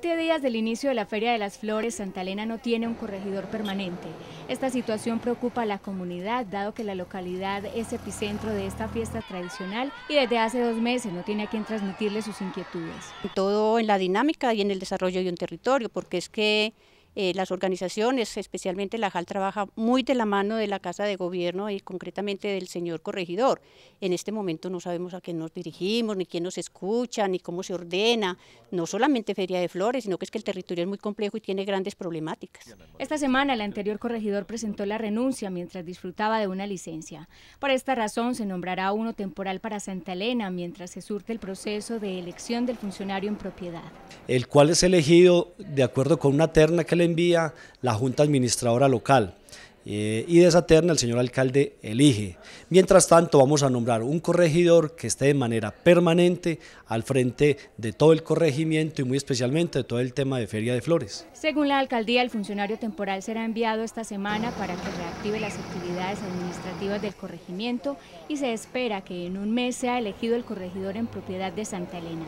20 días del inicio de la Feria de las Flores, Santa Elena no tiene un corregidor permanente. Esta situación preocupa a la comunidad, dado que la localidad es epicentro de esta fiesta tradicional y desde hace dos meses no tiene a quien transmitirle sus inquietudes. Todo en la dinámica y en el desarrollo de un territorio, porque es que eh, las organizaciones, especialmente la JAL, trabaja muy de la mano de la Casa de Gobierno y concretamente del señor corregidor. En este momento no sabemos a quién nos dirigimos, ni quién nos escucha, ni cómo se ordena, no solamente Feria de Flores, sino que es que el territorio es muy complejo y tiene grandes problemáticas. Esta semana el anterior corregidor presentó la renuncia mientras disfrutaba de una licencia. Por esta razón se nombrará uno temporal para Santa Elena mientras se surte el proceso de elección del funcionario en propiedad. El cual es elegido de acuerdo con una terna que le envía la Junta Administradora Local. Eh, y de esa terna el señor alcalde elige. Mientras tanto vamos a nombrar un corregidor que esté de manera permanente al frente de todo el corregimiento y muy especialmente de todo el tema de Feria de Flores. Según la alcaldía, el funcionario temporal será enviado esta semana para que reactive las actividades administrativas del corregimiento y se espera que en un mes sea elegido el corregidor en propiedad de Santa Elena.